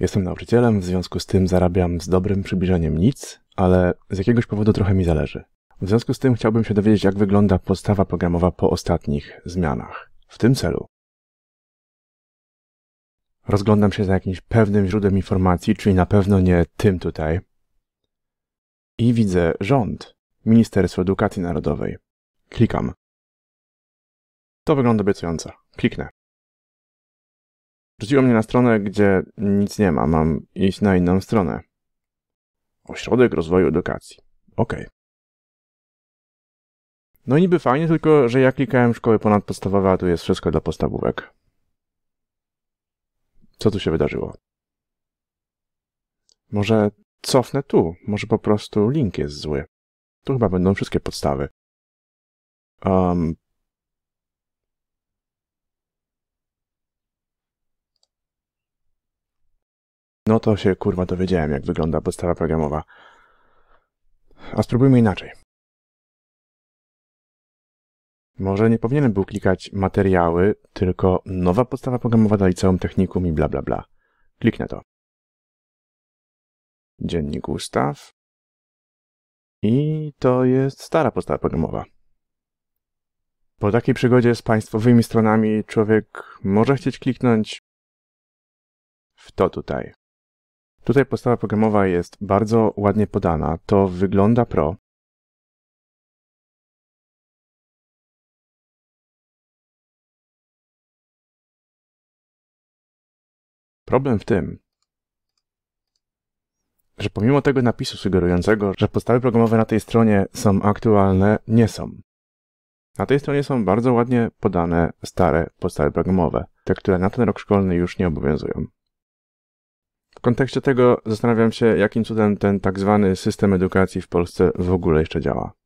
Jestem nauczycielem, w związku z tym zarabiam z dobrym przybliżeniem nic, ale z jakiegoś powodu trochę mi zależy. W związku z tym chciałbym się dowiedzieć, jak wygląda podstawa programowa po ostatnich zmianach. W tym celu rozglądam się za jakimś pewnym źródłem informacji, czyli na pewno nie tym tutaj. I widzę rząd, Ministerstwo Edukacji Narodowej. Klikam. To wygląda obiecująco. Kliknę. Rzuciło mnie na stronę, gdzie nic nie ma, mam iść na inną stronę. Ośrodek Rozwoju Edukacji. Okej. Okay. No niby fajnie, tylko że ja klikałem szkoły ponadpodstawowe, a tu jest wszystko dla podstawówek. Co tu się wydarzyło? Może cofnę tu, może po prostu link jest zły. Tu chyba będą wszystkie podstawy. Um, No to się kurwa dowiedziałem, jak wygląda podstawa programowa. A spróbujmy inaczej. Może nie powinienem był klikać materiały, tylko nowa podstawa programowa dla liceum technikum i bla bla bla. Kliknę to. Dziennik ustaw. I to jest stara podstawa programowa. Po takiej przygodzie z państwowymi stronami człowiek może chcieć kliknąć w to tutaj. Tutaj podstawa programowa jest bardzo ładnie podana. To wygląda pro. Problem w tym, że pomimo tego napisu sugerującego, że podstawy programowe na tej stronie są aktualne, nie są. Na tej stronie są bardzo ładnie podane stare podstawy programowe, te, które na ten rok szkolny już nie obowiązują kontekście tego zastanawiam się, jakim cudem ten tak zwany system edukacji w Polsce w ogóle jeszcze działa.